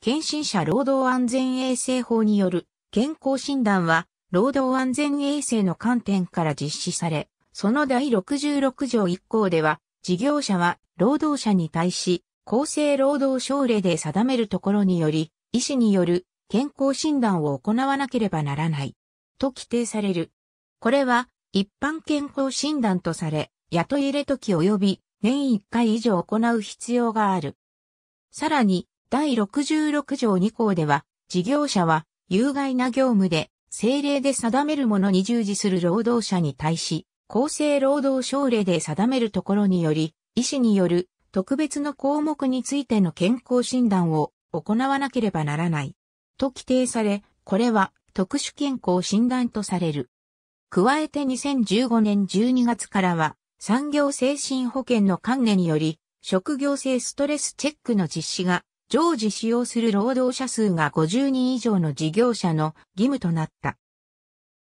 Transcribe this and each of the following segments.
検診者労働安全衛生法による健康診断は、労働安全衛生の観点から実施され、その第66条1項では、事業者は労働者に対し、厚生労働省令で定めるところにより、医師による健康診断を行わなければならない、と規定される。これは、一般健康診断とされ、雇い入れ時及び年1回以上行う必要がある。さらに、第66条2項では、事業者は有害な業務で政令で定めるものに従事する労働者に対し、厚生労働省令で定めるところにより、医師による特別の項目についての健康診断を行わなければならない。と規定され、これは特殊健康診断とされる。加えて2015年12月からは、産業精神保険の関連により、職業性ストレスチェックの実施が常時使用する労働者数が50人以上の事業者の義務となった。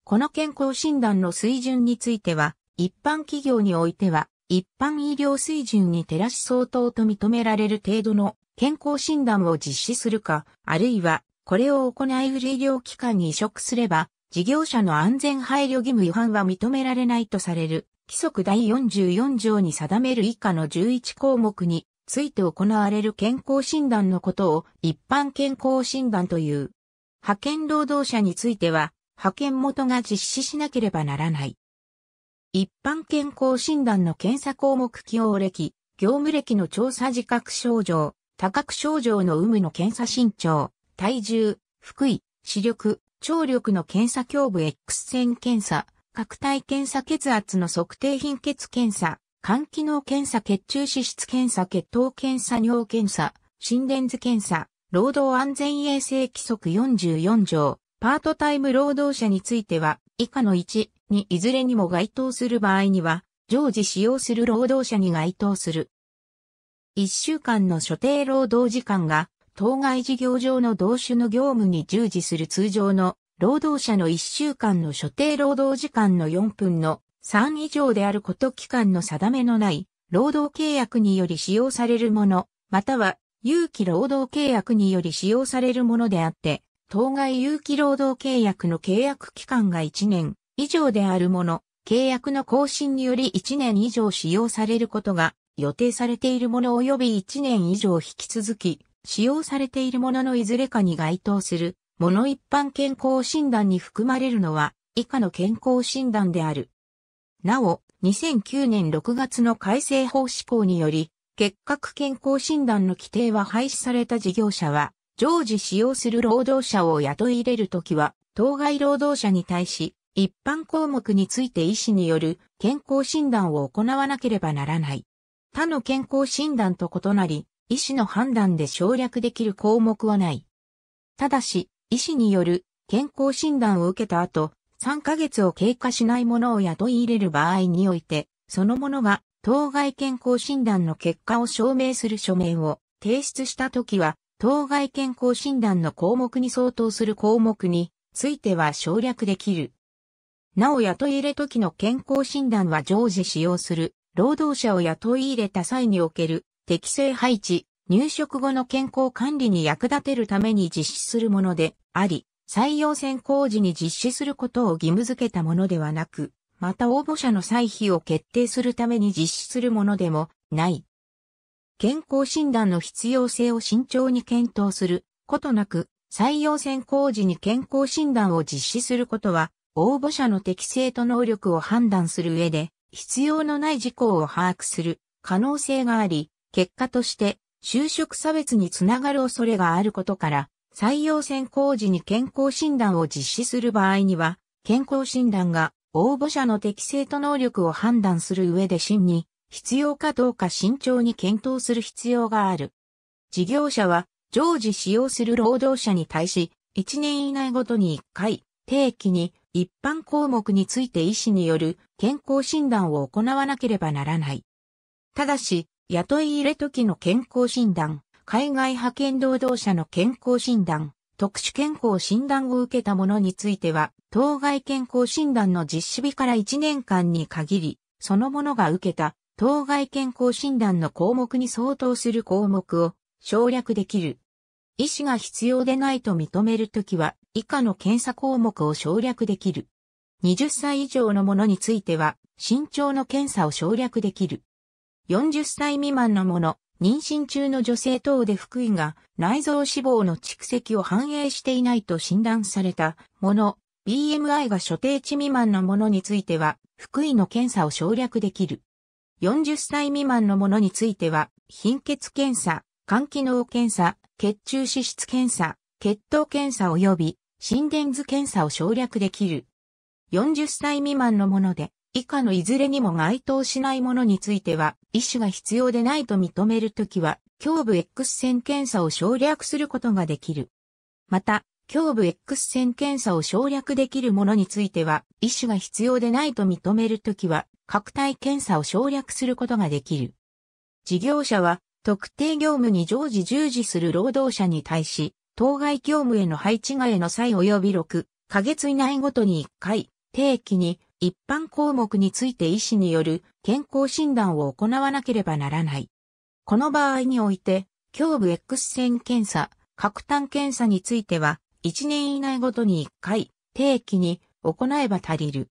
この健康診断の水準については、一般企業においては、一般医療水準に照らし相当と認められる程度の健康診断を実施するか、あるいは、これを行える医療機関に移植すれば、事業者の安全配慮義務違反は認められないとされる、規則第44条に定める以下の11項目について行われる健康診断のことを一般健康診断という。派遣労働者については、派遣元が実施しなければならない。一般健康診断の検査項目起用歴、業務歴の調査自覚症状、多角症状の有無の検査身長、体重、腹井、視力、聴力の検査胸部 X 線検査、各体検査血圧の測定貧血検査、肝機能検査、血中脂質検査、血糖検査、尿検査、心電図検査、労働安全衛生規則44条、パートタイム労働者については、以下の1にいずれにも該当する場合には、常時使用する労働者に該当する。1週間の所定労働時間が、当該事業上の同種の業務に従事する通常の労働者の1週間の所定労働時間の4分の3以上であること期間の定めのない労働契約により使用されるもの、または有期労働契約により使用されるものであって、当該有期労働契約の契約期間が1年以上であるもの、契約の更新により1年以上使用されることが予定されているもの及び1年以上引き続き使用されているもののいずれかに該当するもの一般健康診断に含まれるのは以下の健康診断である。なお、2009年6月の改正法施行により、結核健康診断の規定は廃止された事業者は、常時使用する労働者を雇い入れるときは、当該労働者に対し、一般項目について医師による健康診断を行わなければならない。他の健康診断と異なり、医師の判断で省略できる項目はない。ただし、医師による健康診断を受けた後、3ヶ月を経過しないものを雇い入れる場合において、そのものが当該健康診断の結果を証明する書面を提出したときは、当該健康診断の項目に相当する項目については省略できる。なお雇い入れ時の健康診断は常時使用する、労働者を雇い入れた際における適正配置、入職後の健康管理に役立てるために実施するものであり、採用選考時に実施することを義務付けたものではなく、また応募者の歳費を決定するために実施するものでもない。健康診断の必要性を慎重に検討することなく、採用選考時に健康診断を実施することは、応募者の適性と能力を判断する上で、必要のない事項を把握する可能性があり、結果として就職差別につながる恐れがあることから、採用選考時に健康診断を実施する場合には、健康診断が応募者の適性と能力を判断する上で真に必要かどうか慎重に検討する必要がある。事業者は常時使用する労働者に対し、1年以内ごとに1回、定期に一般項目について医師による健康診断を行わなければならない。ただし、雇い入れ時の健康診断、海外派遣労働者の健康診断、特殊健康診断を受けた者については、当該健康診断の実施日から1年間に限り、その者が受けた当該健康診断の項目に相当する項目を省略できる。医師が必要でないと認めるときは、以下の検査項目を省略できる。20歳以上のものについては、身長の検査を省略できる。40歳未満のもの、妊娠中の女性等で腹囲が内臓脂肪の蓄積を反映していないと診断されたもの、BMI が所定値未満のものについては、腹囲の検査を省略できる。40歳未満のものについては、貧血検査、肝機能検査、血中脂質検査、血糖検査及び心電図検査を省略できる。40歳未満のもので、以下のいずれにも該当しないものについては、医師が必要でないと認めるときは、胸部 X 線検査を省略することができる。また、胸部 X 線検査を省略できるものについては、医師が必要でないと認めるときは、拡大検査を省略することができる。事業者は、特定業務に常時従事する労働者に対し、当該業務への配置外の際及び6、ヶ月以内ごとに1回、定期に一般項目について医師による健康診断を行わなければならない。この場合において、胸部 X 線検査、核炭検査については、1年以内ごとに1回、定期に行えば足りる。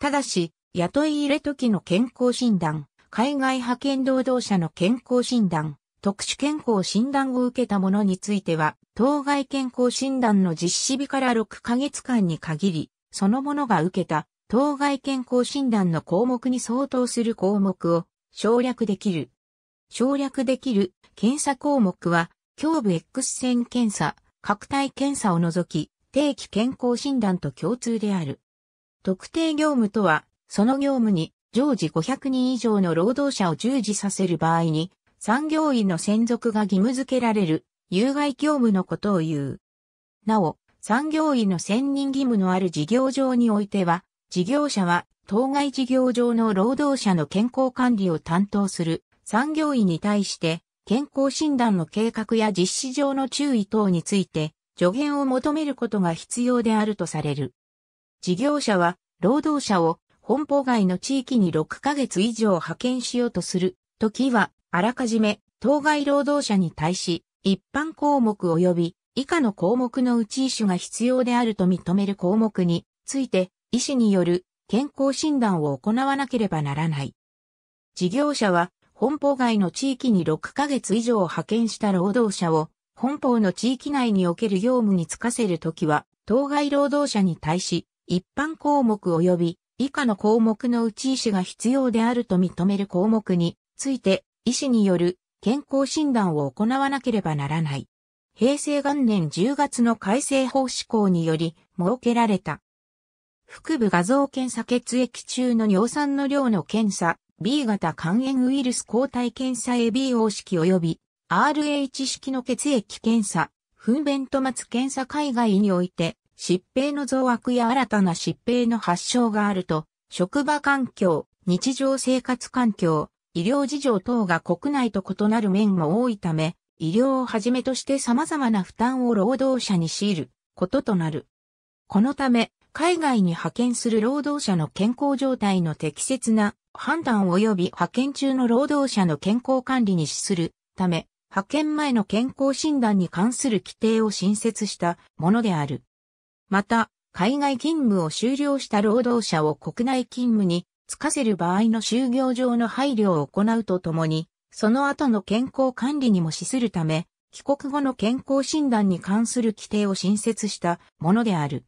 ただし、雇い入れ時の健康診断、海外派遣労働者の健康診断、特殊健康診断を受けた者については、当該健康診断の実施日から6ヶ月間に限り、その者が受けた当該健康診断の項目に相当する項目を省略できる。省略できる検査項目は、胸部 X 線検査、拡大検査を除き、定期健康診断と共通である。特定業務とは、その業務に常時500人以上の労働者を従事させる場合に、産業医の専属が義務付けられる有害業務のことを言う。なお、産業医の専任義務のある事業上においては、事業者は、当該事業上の労働者の健康管理を担当する産業医に対して、健康診断の計画や実施上の注意等について、助言を求めることが必要であるとされる。事業者は、労働者を本邦外の地域に6ヶ月以上派遣しようとするときは、あらかじめ当該労働者に対し、一般項目及び以下の項目のうち一種が必要であると認める項目について、医師による健康診断を行わなければならない。事業者は、本邦外の地域に6ヶ月以上派遣した労働者を、本邦の地域内における業務に就かせるときは、当該労働者に対し、一般項目及び以下の項目のうち医師が必要であると認める項目について、医師による健康診断を行わなければならない。平成元年10月の改正法施行により設けられた。腹部画像検査血液中の尿酸の量の検査、B 型肝炎ウイルス抗体検査 ABO 式及び RH 式の血液検査、糞便と末検査海外において、疾病の増悪や新たな疾病の発症があると、職場環境、日常生活環境、医療事情等が国内と異なる面も多いため、医療をはじめとして様々な負担を労働者に強いることとなる。このため、海外に派遣する労働者の健康状態の適切な判断及び派遣中の労働者の健康管理に資するため、派遣前の健康診断に関する規定を新設したものである。また、海外勤務を終了した労働者を国内勤務に就かせる場合の就業上の配慮を行うとともに、その後の健康管理にも資するため、帰国後の健康診断に関する規定を新設したものである。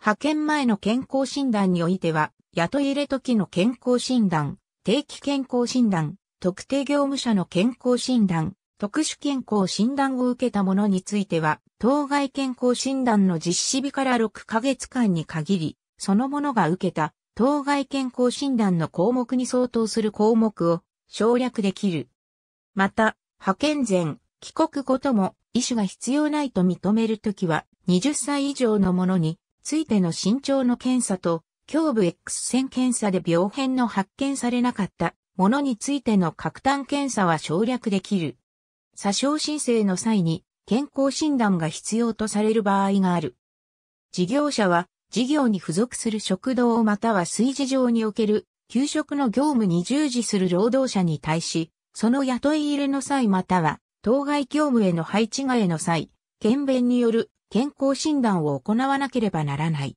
派遣前の健康診断においては、雇い入れ時の健康診断、定期健康診断、特定業務者の健康診断、特殊健康診断を受けた者については、当該健康診断の実施日から6ヶ月間に限り、その者が受けた当該健康診断の項目に相当する項目を省略できる。また、派遣前、帰国後とも医師が必要ないと認めるときは、20歳以上の者についての身長の検査と、胸部 X 線検査で病変の発見されなかったものについての核炭検査は省略できる。詐称申請の際に健康診断が必要とされる場合がある。事業者は事業に付属する食堂または炊事場における給食の業務に従事する労働者に対し、その雇い入れの際または当該業務への配置替えの際、検便による健康診断を行わなければならない。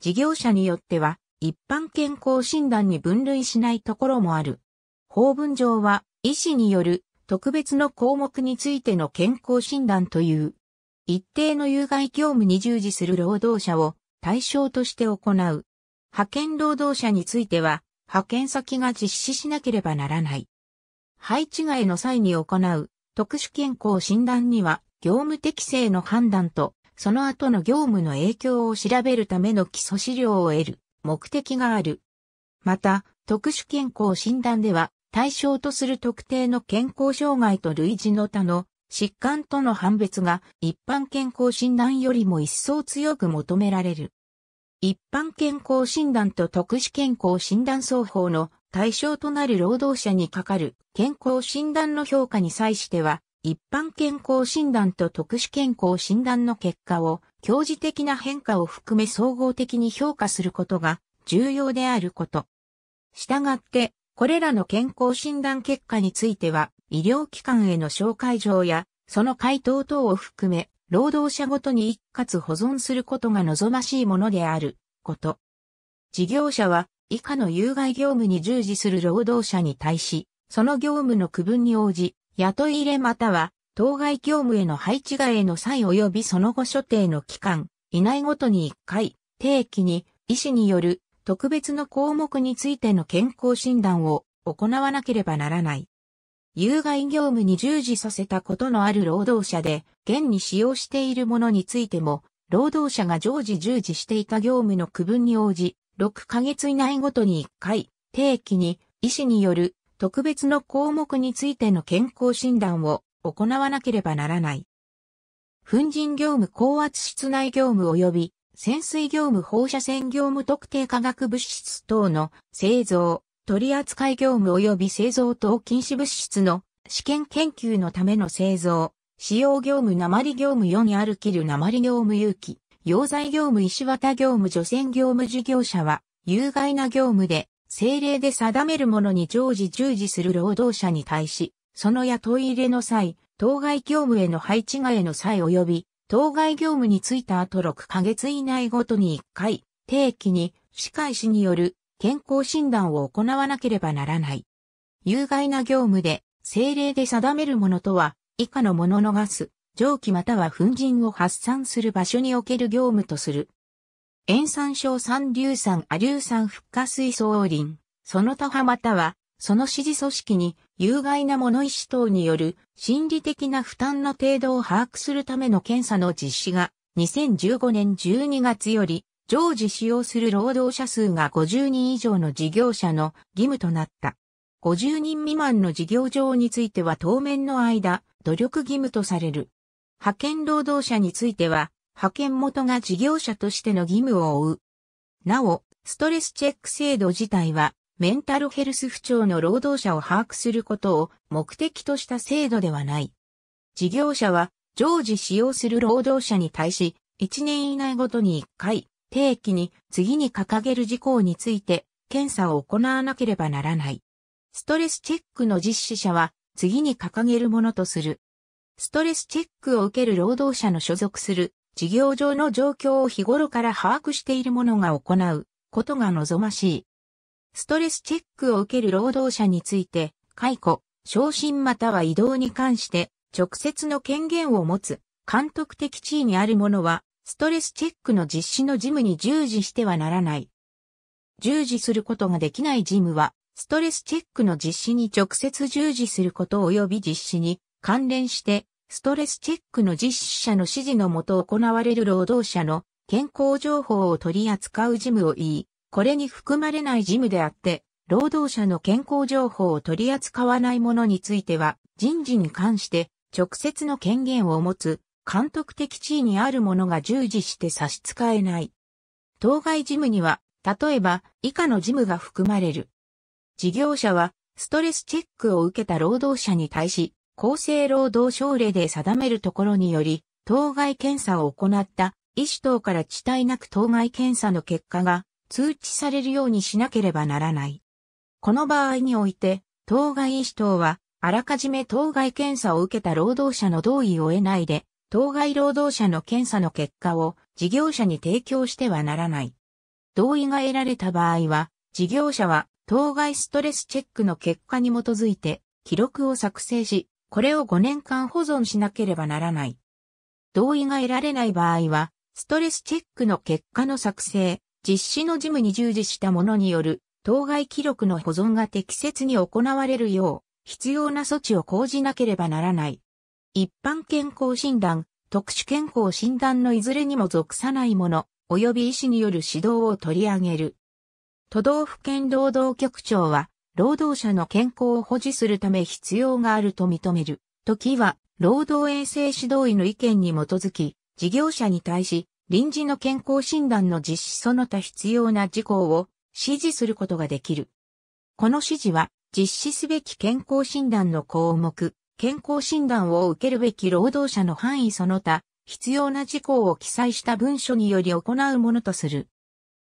事業者によっては、一般健康診断に分類しないところもある。法文上は、医師による特別の項目についての健康診断という、一定の有害業務に従事する労働者を対象として行う。派遣労働者については、派遣先が実施しなければならない。配置外の際に行う特殊健康診断には、業務適正の判断とその後の業務の影響を調べるための基礎資料を得る目的がある。また、特殊健康診断では、対象とする特定の健康障害と類似の他の疾患との判別が一般健康診断よりも一層強く求められる。一般健康診断と特殊健康診断双方の対象となる労働者にかかる健康診断の評価に際しては、一般健康診断と特殊健康診断の結果を、教示的な変化を含め総合的に評価することが重要であること。したがって、これらの健康診断結果については、医療機関への紹介状や、その回答等を含め、労働者ごとに一括保存することが望ましいものであること。事業者は、以下の有害業務に従事する労働者に対し、その業務の区分に応じ、雇い入れまたは、当該業務への配置外への際及びその後所定の期間、以内ごとに1回、定期に、医師による特別の項目についての健康診断を行わなければならない。有害業務に従事させたことのある労働者で、現に使用しているものについても、労働者が常時従事していた業務の区分に応じ、6ヶ月以内ごとに1回、定期に医師による特別の項目についての健康診断を行わなければならない。粉塵業務高圧室内業務及び潜水業務放射線業務特定化学物質等の製造、取扱業務及び製造等禁止物質の試験研究のための製造、使用業務鉛業務4にある切る鉛業務有機、溶剤業務石綿業務除染業務事業者は、有害な業務で、政令で定めるものに常時従事する労働者に対し、その雇い入れの際、当該業務への配置替えの際及び、当該業務についた後6ヶ月以内ごとに1回、定期に、歯科医師による健康診断を行わなければならない。有害な業務で、政令で定めるものとは、以下のもののガス、蒸気または粉塵を発散する場所における業務とする。塩酸小酸硫酸亜硫酸復活化水素オーリン、その他派または、その支持組織に有害な物意思等による心理的な負担の程度を把握するための検査の実施が2015年12月より常時使用する労働者数が50人以上の事業者の義務となった。50人未満の事業場については当面の間努力義務とされる。派遣労働者については派遣元が事業者としての義務を負う。なお、ストレスチェック制度自体は、メンタルヘルス不調の労働者を把握することを目的とした制度ではない。事業者は、常時使用する労働者に対し、1年以内ごとに1回、定期に次に掲げる事項について検査を行わなければならない。ストレスチェックの実施者は次に掲げるものとする。ストレスチェックを受ける労働者の所属する事業上の状況を日頃から把握している者が行うことが望ましい。ストレスチェックを受ける労働者について、解雇、昇進または移動に関して直接の権限を持つ監督的地位にある者は、ストレスチェックの実施の事務に従事してはならない。従事することができない事務は、ストレスチェックの実施に直接従事すること及び実施に関連してストレスチェックの実施者の指示のもと行われる労働者の健康情報を取り扱う事務を言い、これに含まれない事務であって、労働者の健康情報を取り扱わないものについては、人事に関して直接の権限を持つ監督的地位にあるものが従事して差し支えない。当該事務には、例えば以下の事務が含まれる。事業者はストレスチェックを受けた労働者に対し、厚生労働省令で定めるところにより、当該検査を行った医師等から遅滞なく当該検査の結果が通知されるようにしなければならない。この場合において、当該医師等は、あらかじめ当該検査を受けた労働者の同意を得ないで、当該労働者の検査の結果を事業者に提供してはならない。同意が得られた場合は、事業者は当該ストレスチェックの結果に基づいて記録を作成し、これを5年間保存しなければならない。同意が得られない場合は、ストレスチェックの結果の作成、実施の事務に従事した者による当該記録の保存が適切に行われるよう、必要な措置を講じなければならない。一般健康診断、特殊健康診断のいずれにも属さないもの、及び医師による指導を取り上げる。都道府県労働局長は、労働者の健康を保持するため必要があると認める。時は、労働衛生指導医の意見に基づき、事業者に対し、臨時の健康診断の実施その他必要な事項を指示することができる。この指示は、実施すべき健康診断の項目、健康診断を受けるべき労働者の範囲その他、必要な事項を記載した文書により行うものとする。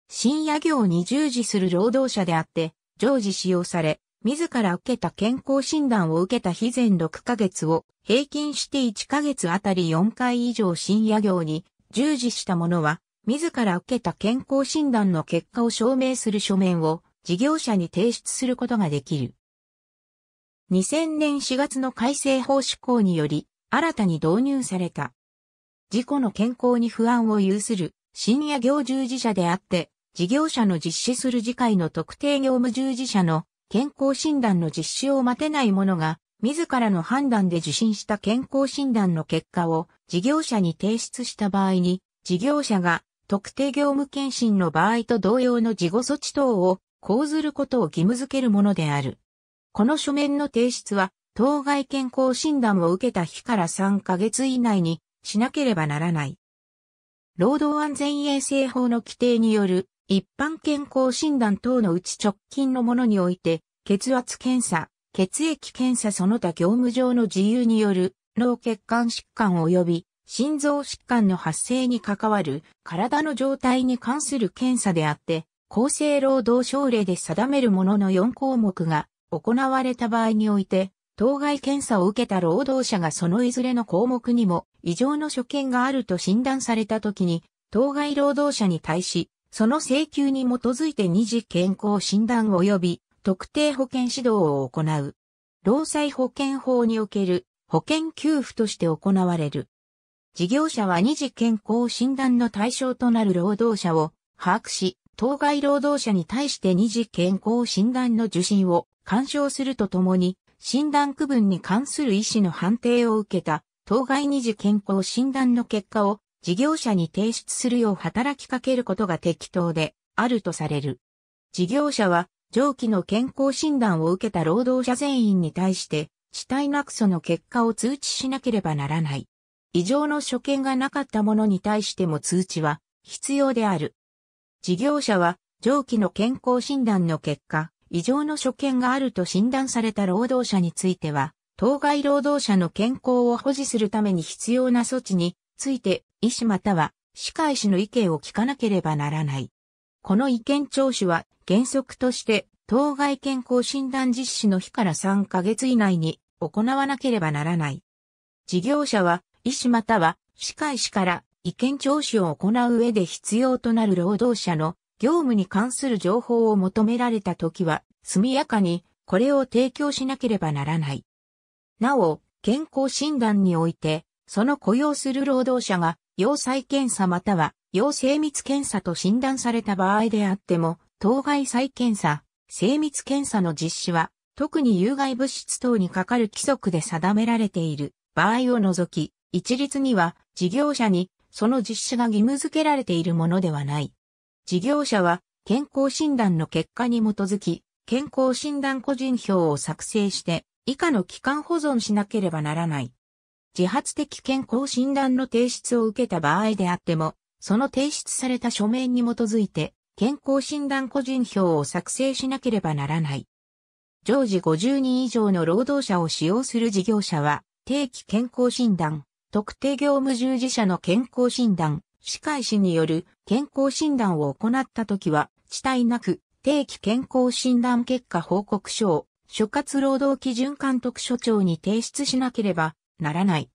深夜業に従事する労働者であって、常時使用され、自ら受けた健康診断を受けた非前6ヶ月を平均して1ヶ月あたり4回以上深夜業に従事した者は、自ら受けた健康診断の結果を証明する書面を事業者に提出することができる。2000年4月の改正法施行により、新たに導入された。事故の健康に不安を有する深夜業従事者であって、事業者の実施する次回の特定業務従事者の健康診断の実施を待てない者が、自らの判断で受診した健康診断の結果を事業者に提出した場合に、事業者が特定業務検診の場合と同様の事後措置等を講ずることを義務付けるものである。この書面の提出は、当該健康診断を受けた日から3ヶ月以内にしなければならない。労働安全衛生法の規定による一般健康診断等のうち直近のものにおいて、血圧検査、血液検査その他業務上の自由による脳血管疾患及び心臓疾患の発生に関わる体の状態に関する検査であって、厚生労働省令で定めるものの4項目が行われた場合において、当該検査を受けた労働者がそのいずれの項目にも異常の所見があると診断された時に、当該労働者に対し、その請求に基づいて二次健康診断及び特定保険指導を行う。労災保険法における保険給付として行われる。事業者は二次健康診断の対象となる労働者を把握し、当該労働者に対して二次健康診断の受診を干渉するとともに、診断区分に関する医師の判定を受けた当該二次健康診断の結果を事業者に提出するよう働きかけることが適当であるとされる。事業者は上記の健康診断を受けた労働者全員に対して、死体なくその結果を通知しなければならない。異常の所見がなかった者に対しても通知は必要である。事業者は上記の健康診断の結果、異常の所見があると診断された労働者については、当該労働者の健康を保持するために必要な措置について、医師または歯科医師の意見を聞かなければならない。この意見聴取は原則として、当該健康診断実施の日から3ヶ月以内に行わなければならない。事業者は、医師または歯科医師から意見聴取を行う上で必要となる労働者の業務に関する情報を求められた時は、速やかにこれを提供しなければならない。なお、健康診断において、その雇用する労働者が、要再検査または、要精密検査と診断された場合であっても、当該再検査、精密検査の実施は、特に有害物質等にかかる規則で定められている場合を除き、一律には事業者にその実施が義務付けられているものではない。事業者は健康診断の結果に基づき、健康診断個人票を作成して以下の期間保存しなければならない。自発的健康診断の提出を受けた場合であっても、その提出された書面に基づいて、健康診断個人票を作成しなければならない。常時50人以上の労働者を使用する事業者は、定期健康診断、特定業務従事者の健康診断、歯科医師による健康診断を行ったときは、遅滞なく定期健康診断結果報告書を、所轄労働基準監督署長に提出しなければならない。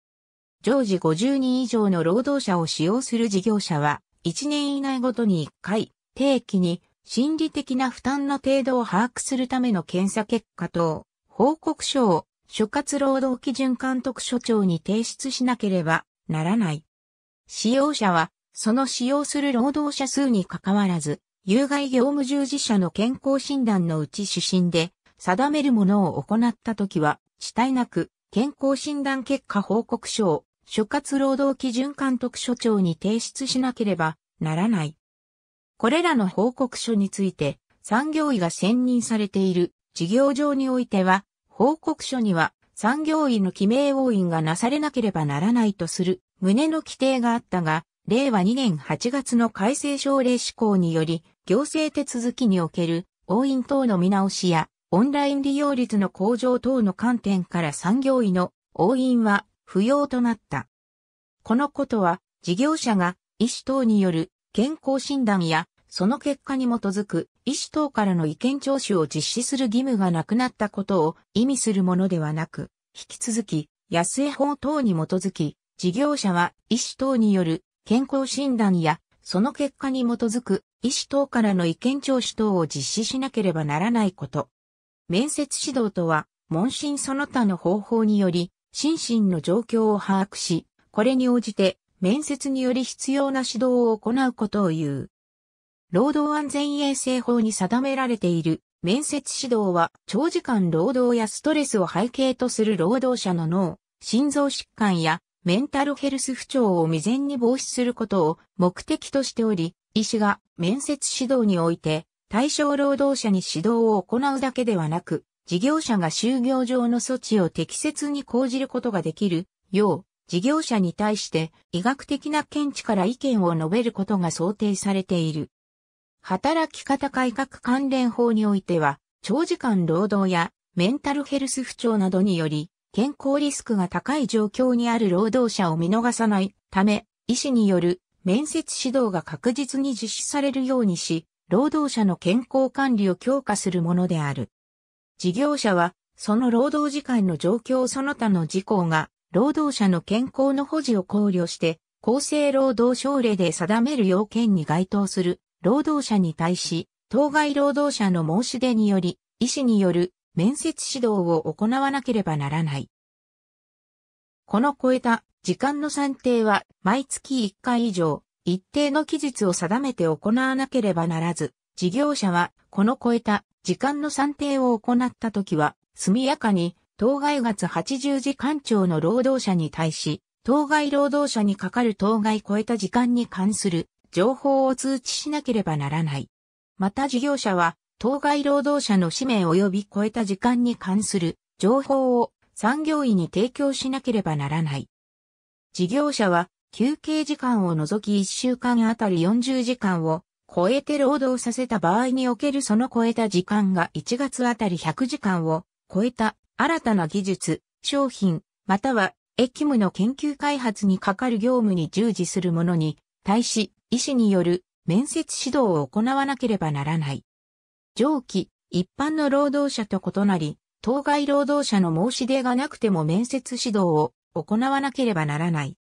常時50人以上の労働者を使用する事業者は、1年以内ごとに1回、定期に心理的な負担の程度を把握するための検査結果等、報告書を所轄労働基準監督署長に提出しなければならない。使用者は、その使用する労働者数に関わらず、有害業務従事者の健康診断のうち主審で定めるものを行ったときは、死体なく健康診断結果報告書を所轄労働基準監督署長に提出しなければならない。これらの報告書について産業医が選任されている事業上においては報告書には産業医の記名応印がなされなければならないとする旨の規定があったが、令和2年8月の改正省令施行により、行政手続きにおける応印等の見直しやオンライン利用率の向上等の観点から産業医の応印は不要となった。このことは、事業者が医師等による健康診断やその結果に基づく医師等からの意見聴取を実施する義務がなくなったことを意味するものではなく、引き続き、安江法等に基づき、事業者は医師等による健康診断やその結果に基づく医師等からの意見聴取等を実施しなければならないこと。面接指導とは、問診その他の方法により、心身の状況を把握し、これに応じて、面接により必要な指導を行うことを言う。労働安全衛生法に定められている面接指導は長時間労働やストレスを背景とする労働者の脳、心臓疾患やメンタルヘルス不調を未然に防止することを目的としており、医師が面接指導において対象労働者に指導を行うだけではなく、事業者が就業上の措置を適切に講じることができるよう、事業者に対して医学的な見地から意見を述べることが想定されている。働き方改革関連法においては、長時間労働やメンタルヘルス不調などにより、健康リスクが高い状況にある労働者を見逃さないため、医師による面接指導が確実に実施されるようにし、労働者の健康管理を強化するものである。事業者は、その労働時間の状況その他の事項が、労働者の健康の保持を考慮して、厚生労働省令で定める要件に該当する労働者に対し、当該労働者の申し出により、医師による面接指導を行わなければならない。この超えた時間の算定は毎月1回以上、一定の期日を定めて行わなければならず、事業者はこの超えた時間の算定を行ったときは、速やかに当該月80時間長の労働者に対し、当該労働者にかかる当該超えた時間に関する情報を通知しなければならない。また事業者は、当該労働者の氏名及び超えた時間に関する情報を産業医に提供しなければならない。事業者は休憩時間を除き1週間あたり40時間を超えて労働させた場合におけるその超えた時間が1月あたり100時間を超えた新たな技術、商品、または駅務の研究開発にかかる業務に従事する者に対し医師による面接指導を行わなければならない。上記、一般の労働者と異なり、当該労働者の申し出がなくても面接指導を行わなければならない。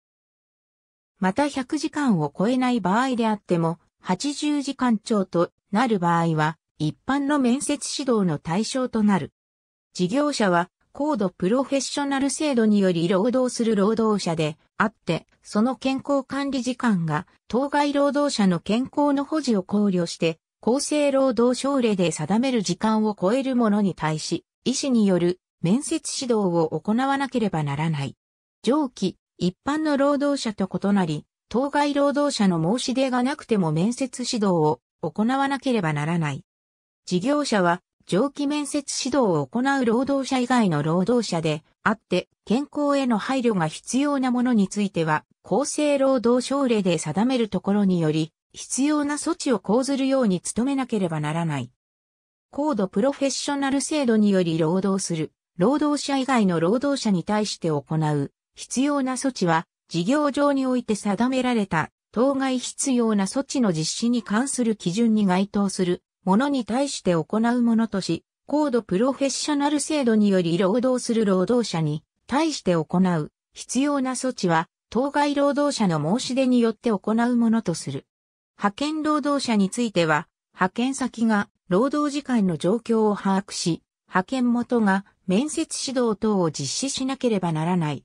また100時間を超えない場合であっても、80時間超となる場合は、一般の面接指導の対象となる。事業者は、高度プロフェッショナル制度により労働する労働者であって、その健康管理時間が、当該労働者の健康の保持を考慮して、厚生労働省令で定める時間を超えるものに対し、医師による面接指導を行わなければならない。上記一般の労働者と異なり、当該労働者の申し出がなくても面接指導を行わなければならない。事業者は、上記面接指導を行う労働者以外の労働者であって、健康への配慮が必要なものについては、厚生労働省令で定めるところにより、必要な措置を講ずるように努めなければならない。高度プロフェッショナル制度により労働する、労働者以外の労働者に対して行う、必要な措置は、事業上において定められた、当該必要な措置の実施に関する基準に該当するものに対して行うものとし、高度プロフェッショナル制度により労働する労働者に対して行う必要な措置は、当該労働者の申し出によって行うものとする。派遣労働者については、派遣先が労働時間の状況を把握し、派遣元が面接指導等を実施しなければならない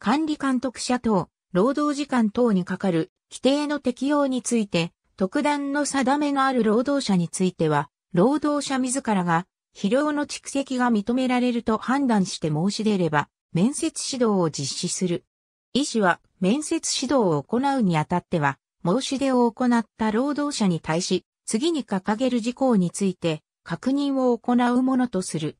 管理監督者等、労働時間等にかかる規定の適用について、特段の定めのある労働者については、労働者自らが疲労の蓄積が認められると判断して申し出れば、面接指導を実施する。医師は面接指導を行うにあたっては、申し出を行った労働者に対し、次に掲げる事項について確認を行うものとする。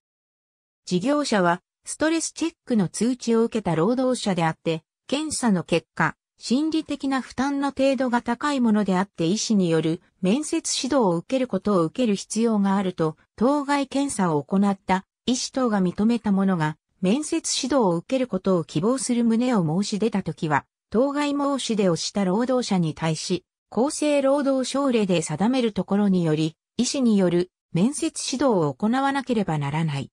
事業者はストレスチェックの通知を受けた労働者であって、検査の結果、心理的な負担の程度が高いものであって医師による面接指導を受けることを受ける必要があると、当該検査を行った医師等が認めた者が、面接指導を受けることを希望する旨を申し出たときは、当該申し出をした労働者に対し、厚生労働省令で定めるところにより、医師による面接指導を行わなければならない。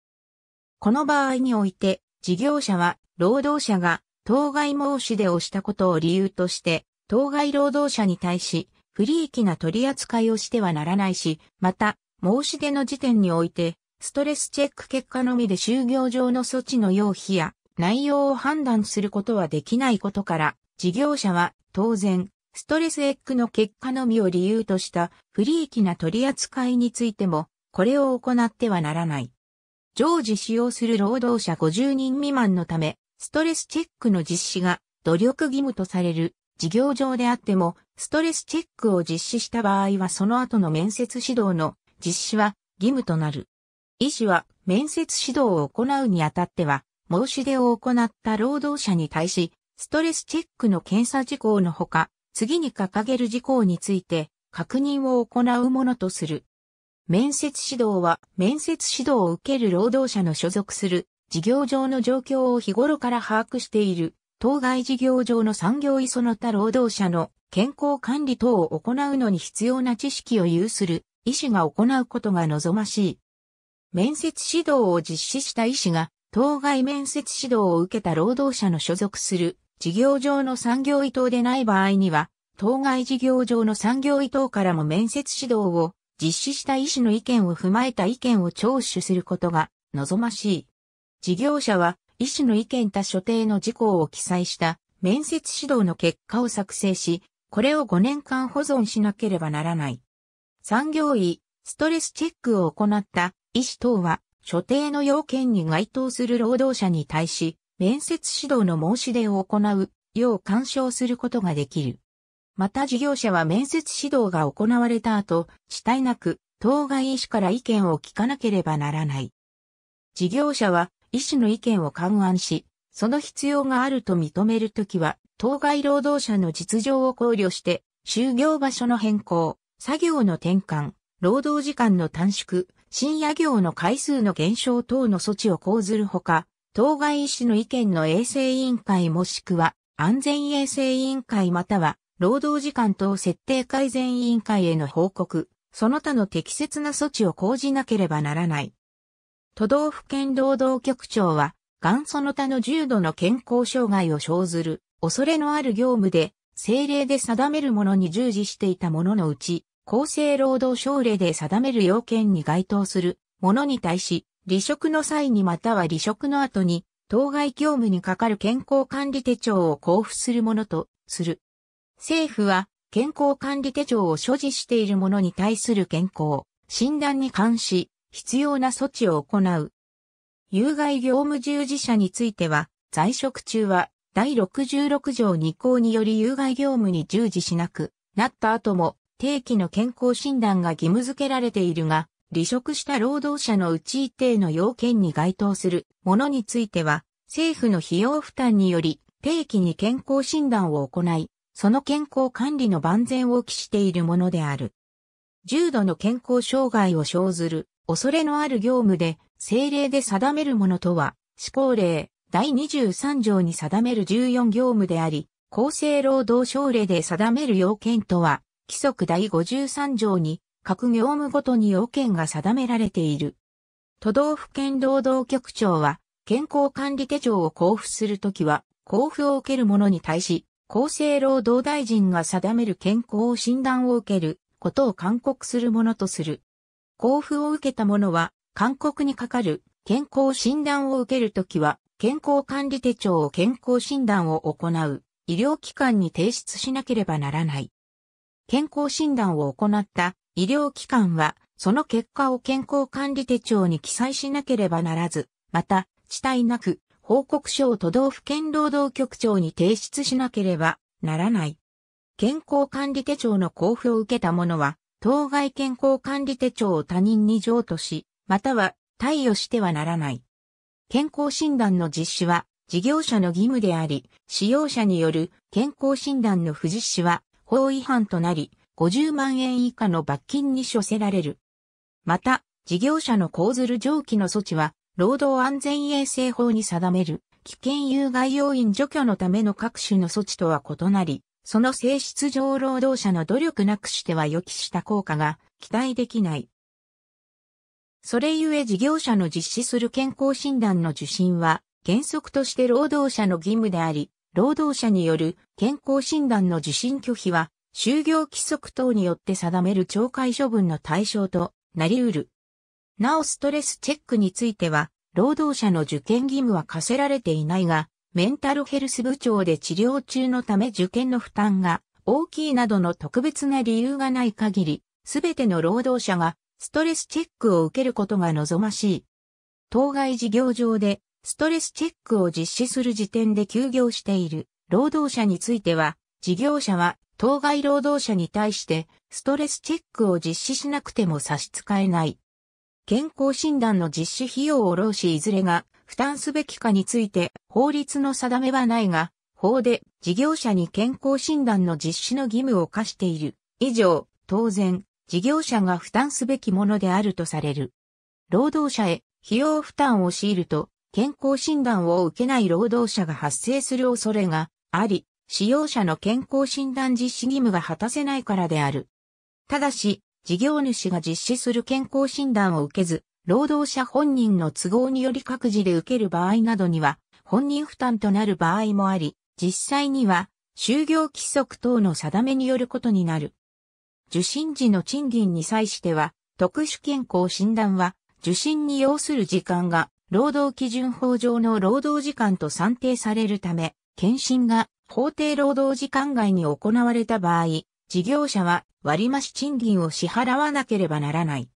この場合において、事業者は、労働者が、当該申し出をしたことを理由として、当該労働者に対し、不利益な取り扱いをしてはならないし、また、申し出の時点において、ストレスチェック結果のみで就業上の措置の要否や内容を判断することはできないことから、事業者は当然、ストレスエックの結果のみを理由とした不利益な取り扱いについても、これを行ってはならない。常時使用する労働者50人未満のため、ストレスチェックの実施が努力義務とされる事業上であっても、ストレスチェックを実施した場合はその後の面接指導の実施は義務となる。医師は面接指導を行うにあたっては、申し出を行った労働者に対し、ストレスチェックの検査事項のほか、次に掲げる事項について確認を行うものとする。面接指導は、面接指導を受ける労働者の所属する、事業上の状況を日頃から把握している、当該事業上の産業医その他労働者の健康管理等を行うのに必要な知識を有する、医師が行うことが望ましい。面接指導を実施した医師が、当該面接指導を受けた労働者の所属する、事業上の産業医等でない場合には、当該事業上の産業医等からも面接指導を実施した医師の意見を踏まえた意見を聴取することが望ましい。事業者は医師の意見他所定の事項を記載した面接指導の結果を作成し、これを5年間保存しなければならない。産業医、ストレスチェックを行った医師等は、所定の要件に該当する労働者に対し、面接指導の申し出を行うよう干渉することができる。また事業者は面接指導が行われた後、死体なく、当該医師から意見を聞かなければならない。事業者は医師の意見を勘案し、その必要があると認めるときは、当該労働者の実情を考慮して、就業場所の変更、作業の転換、労働時間の短縮、深夜業の回数の減少等の措置を講ずるほか、当該医師の意見の衛生委員会もしくは安全衛生委員会または労働時間等設定改善委員会への報告、その他の適切な措置を講じなければならない。都道府県労働局長は、がんその他の重度の健康障害を生ずる恐れのある業務で、政令で定めるものに従事していたもののうち、厚生労働省令で定める要件に該当するものに対し、離職の際にまたは離職の後に、当該業務に係る健康管理手帳を交付するものとする。政府は健康管理手帳を所持している者に対する健康、診断に関し、必要な措置を行う。有害業務従事者については、在職中は第66条2項により有害業務に従事しなくなった後も定期の健康診断が義務付けられているが、離職した労働者のうち一定の要件に該当するものについては、政府の費用負担により定期に健康診断を行い、その健康管理の万全を期しているものである。重度の健康障害を生ずる恐れのある業務で政令で定めるものとは、施行令第23条に定める14業務であり、厚生労働省令で定める要件とは、規則第53条に各業務ごとに要件が定められている。都道府県労働局長は、健康管理手帳を交付するときは、交付を受ける者に対し、厚生労働大臣が定める健康診断を受けることを勧告するものとする。交付を受けた者は、勧告にかかる健康診断を受けるときは、健康管理手帳を健康診断を行う医療機関に提出しなければならない。健康診断を行った医療機関は、その結果を健康管理手帳に記載しなければならず、また、地帯なく、報告書を都道府県労働局長に提出しなければならない。健康管理手帳の交付を受けた者は、当該健康管理手帳を他人に譲渡し、または貸与してはならない。健康診断の実施は事業者の義務であり、使用者による健康診断の不実施は法違反となり、50万円以下の罰金に処せられる。また、事業者の講ずる上記の措置は労働安全衛生法に定める危険有害要因除去のための各種の措置とは異なり、その性質上労働者の努力なくしては予期した効果が期待できない。それゆえ事業者の実施する健康診断の受診は原則として労働者の義務であり、労働者による健康診断の受診拒否は就業規則等によって定める懲戒処分の対象となり得る。なおストレスチェックについては、労働者の受験義務は課せられていないが、メンタルヘルス部長で治療中のため受験の負担が大きいなどの特別な理由がない限り、すべての労働者がストレスチェックを受けることが望ましい。当該事業上でストレスチェックを実施する時点で休業している労働者については、事業者は当該労働者に対してストレスチェックを実施しなくても差し支えない。健康診断の実施費用を労使いずれが負担すべきかについて法律の定めはないが、法で事業者に健康診断の実施の義務を課している。以上、当然、事業者が負担すべきものであるとされる。労働者へ費用負担を強いると、健康診断を受けない労働者が発生する恐れがあり、使用者の健康診断実施義務が果たせないからである。ただし、事業主が実施する健康診断を受けず、労働者本人の都合により各自で受ける場合などには、本人負担となる場合もあり、実際には、就業規則等の定めによることになる。受診時の賃金に際しては、特殊健康診断は、受診に要する時間が、労働基準法上の労働時間と算定されるため、検診が法定労働時間外に行われた場合、事業者は割増賃金を支払わなければならない。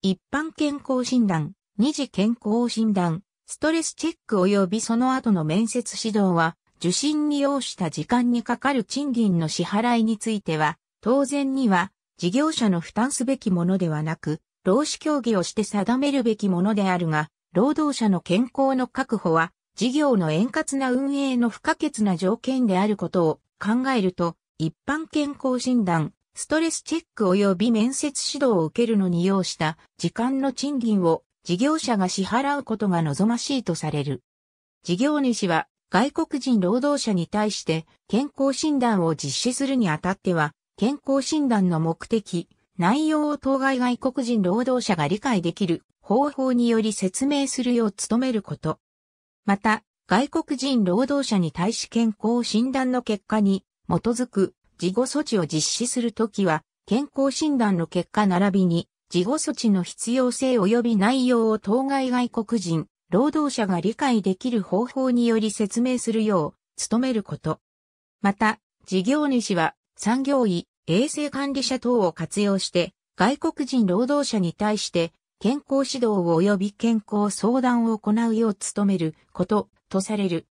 一般健康診断、二次健康診断、ストレスチェック及びその後の面接指導は、受診に要した時間にかかる賃金の支払いについては、当然には事業者の負担すべきものではなく、労使協議をして定めるべきものであるが、労働者の健康の確保は、事業の円滑な運営の不可欠な条件であることを考えると、一般健康診断、ストレスチェック及び面接指導を受けるのに要した時間の賃金を事業者が支払うことが望ましいとされる。事業主は外国人労働者に対して健康診断を実施するにあたっては、健康診断の目的、内容を当該外国人労働者が理解できる方法により説明するよう努めること。また、外国人労働者に対し健康診断の結果に基づく事後措置を実施するときは、健康診断の結果並びに、事後措置の必要性及び内容を当該外国人、労働者が理解できる方法により説明するよう、努めること。また、事業主は、産業医、衛生管理者等を活用して、外国人労働者に対して、健康指導及び健康相談を行うよう努めることとされる。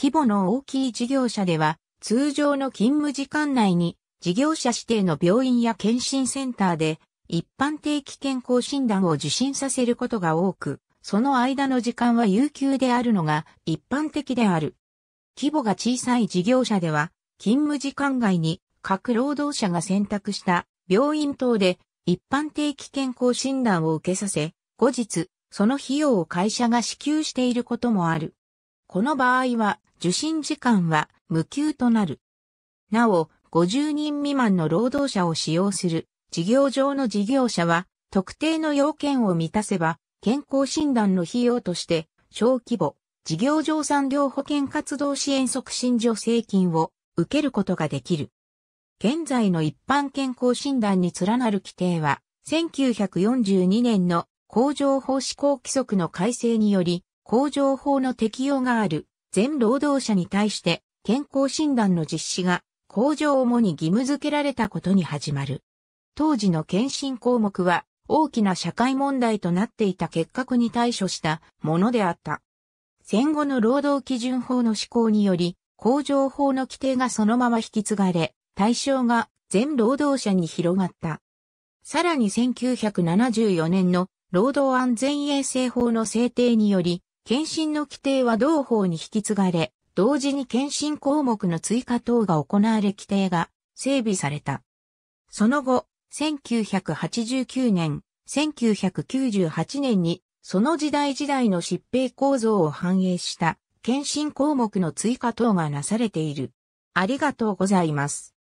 規模の大きい事業者では、通常の勤務時間内に事業者指定の病院や検診センターで一般定期健康診断を受診させることが多く、その間の時間は有給であるのが一般的である。規模が小さい事業者では、勤務時間外に各労働者が選択した病院等で一般定期健康診断を受けさせ、後日、その費用を会社が支給していることもある。この場合は、受診時間は無給となる。なお、50人未満の労働者を使用する事業上の事業者は、特定の要件を満たせば、健康診断の費用として、小規模、事業上産業保険活動支援促進助成金を受けることができる。現在の一般健康診断に連なる規定は、1942年の工場法施行規則の改正により、工場法の適用がある全労働者に対して健康診断の実施が工場主に義務付けられたことに始まる。当時の検診項目は大きな社会問題となっていた結核に対処したものであった。戦後の労働基準法の施行により、工場法の規定がそのまま引き継がれ、対象が全労働者に広がった。さらに1974年の労働安全衛生法の制定により、検診の規定は同法に引き継がれ、同時に検診項目の追加等が行われ規定が整備された。その後、1989年、1998年に、その時代時代の疾病構造を反映した検診項目の追加等がなされている。ありがとうございます。